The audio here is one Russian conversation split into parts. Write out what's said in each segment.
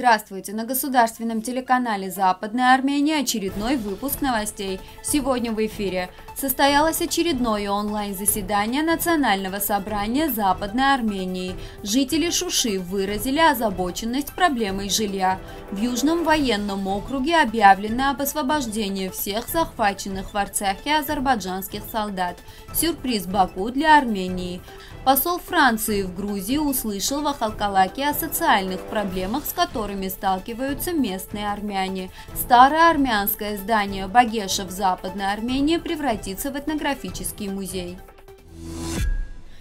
Здравствуйте! На государственном телеканале «Западная Армения» очередной выпуск новостей. Сегодня в эфире состоялось очередное онлайн-заседание Национального собрания Западной Армении. Жители Шуши выразили озабоченность проблемой жилья. В Южном военном округе объявлено об освобождении всех захваченных в Арцахе азербайджанских солдат. Сюрприз Баку для Армении. Посол Франции в Грузии услышал в Ахалкалаке о социальных проблемах, с которыми которыми сталкиваются местные армяне. Старое армянское здание Багеша в Западной Армении превратится в этнографический музей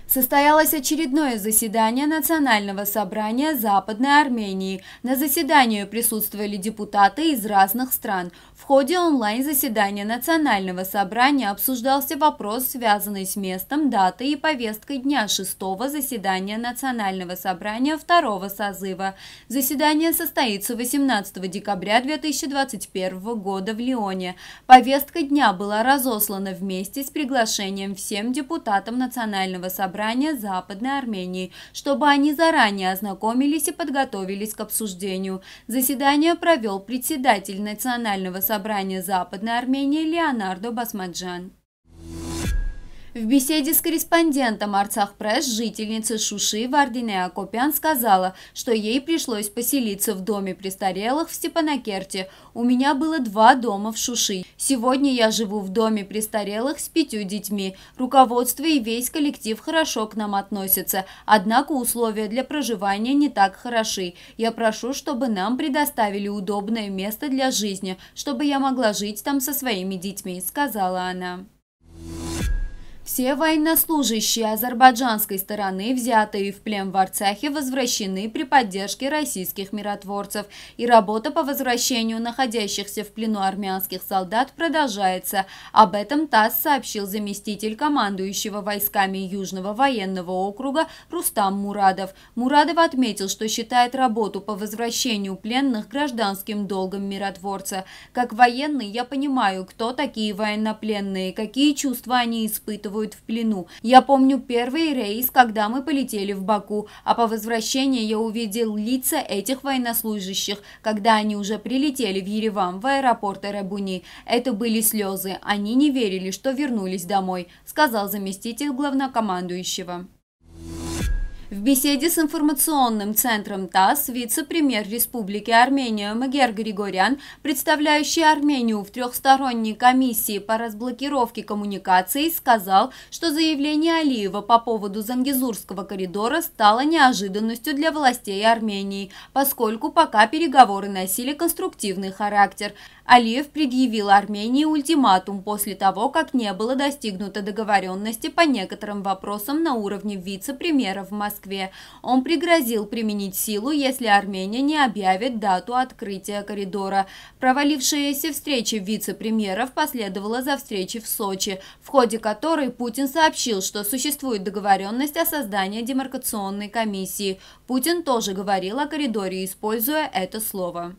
состоялось очередное заседание Национального собрания Западной Армении. На заседании присутствовали депутаты из разных стран. В ходе онлайн-заседания Национального собрания обсуждался вопрос, связанный с местом, датой и повесткой дня шестого заседания Национального собрания второго созыва. Заседание состоится 18 декабря 2021 года в Лионе. Повестка дня была разослана вместе с приглашением всем депутатам Национального собрания собрания Западной Армении, чтобы они заранее ознакомились и подготовились к обсуждению. Заседание провел председатель Национального собрания Западной Армении Леонардо Басмаджан. В беседе с корреспондентом Арцахпресс жительница Шуши Вардине Акопян сказала, что ей пришлось поселиться в доме престарелых в Степанакерте. У меня было два дома в Шуши. Сегодня я живу в доме престарелых с пятью детьми. Руководство и весь коллектив хорошо к нам относятся, однако условия для проживания не так хороши. Я прошу, чтобы нам предоставили удобное место для жизни, чтобы я могла жить там со своими детьми, сказала она. Все военнослужащие азербайджанской стороны, взятые в плен в Арцахе, возвращены при поддержке российских миротворцев. И работа по возвращению находящихся в плену армянских солдат продолжается. Об этом ТАСС сообщил заместитель командующего войсками Южного военного округа Рустам Мурадов. Мурадов отметил, что считает работу по возвращению пленных гражданским долгом миротворца. Как военный я понимаю, кто такие военнопленные, какие чувства они испытывают, будет в плену. Я помню первый рейс, когда мы полетели в Баку, а по возвращении я увидел лица этих военнослужащих, когда они уже прилетели в Ереван, в аэропорт Эрабуни. Это были слезы, они не верили, что вернулись домой, сказал заместитель главнокомандующего. В беседе с информационным центром ТАСС вице-премьер Республики Армения Магер Григорян, представляющий Армению в трехсторонней комиссии по разблокировке коммуникаций, сказал, что заявление Алиева по поводу Зангизурского коридора стало неожиданностью для властей Армении, поскольку пока переговоры носили конструктивный характер. Алиев предъявил Армении ультиматум после того, как не было достигнуто договоренности по некоторым вопросам на уровне вице-премьера в Москве. Он пригрозил применить силу, если Армения не объявит дату открытия коридора. Провалившаяся встреча вице-премьеров последовала за встречей в Сочи, в ходе которой Путин сообщил, что существует договоренность о создании демаркационной комиссии. Путин тоже говорил о коридоре, используя это слово.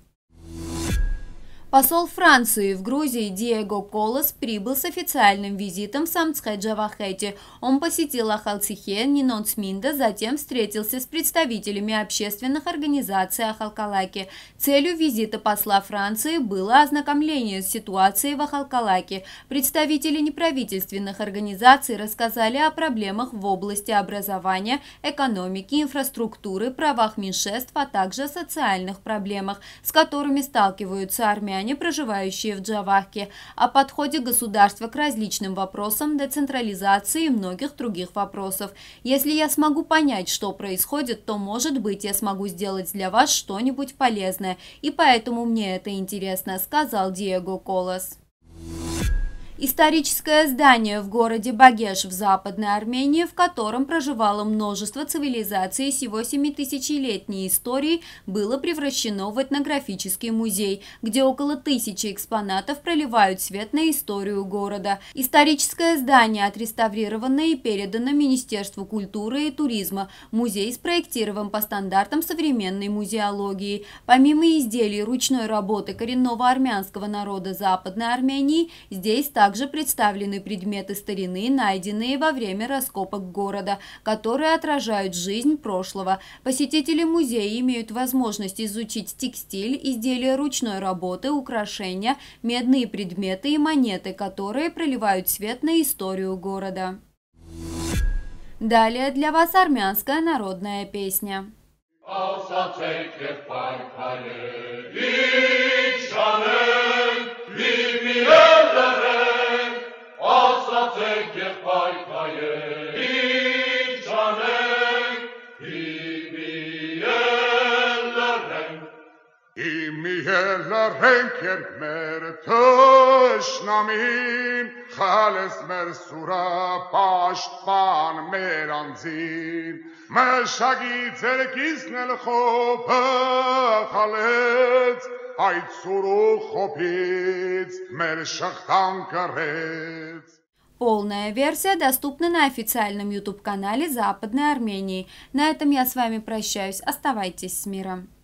Посол Франции в Грузии Диего Колос прибыл с официальным визитом в Самцхай-Джавахете. Он посетил Ахалцихе, Нинонсминда, затем встретился с представителями общественных организаций Ахалкалаки. Целью визита посла Франции было ознакомление с ситуацией в Ахалкалаке. Представители неправительственных организаций рассказали о проблемах в области образования, экономики, инфраструктуры, правах меньшинств, а также социальных проблемах, с которыми сталкиваются армия армяне, проживающие в Джавахке, о подходе государства к различным вопросам децентрализации и многих других вопросов. Если я смогу понять, что происходит, то, может быть, я смогу сделать для вас что-нибудь полезное, и поэтому мне это интересно, сказал Диего Колос. Историческое здание в городе Багеш в Западной Армении, в котором проживало множество цивилизаций с его 7000-летней историей, было превращено в этнографический музей, где около тысячи экспонатов проливают свет на историю города. Историческое здание отреставрировано и передано Министерству культуры и туризма. Музей спроектирован по стандартам современной музеологии. Помимо изделий ручной работы коренного армянского народа Западной Армении, здесь также также представлены предметы старины, найденные во время раскопок города, которые отражают жизнь прошлого. Посетители музея имеют возможность изучить текстиль, изделия ручной работы, украшения, медные предметы и монеты, которые проливают свет на историю города. Далее для вас армянская народная песня. I'll take it by hela ränker mer törsnamin Chales mer sura pashpan mer anzin משגי צרקיס נלחו פחלץ היי צורו חופיץ מר שחטן קרץ Полная версия доступна на официальном YouTube-канале Западной Армении. На этом я с вами прощаюсь. Оставайтесь с миром.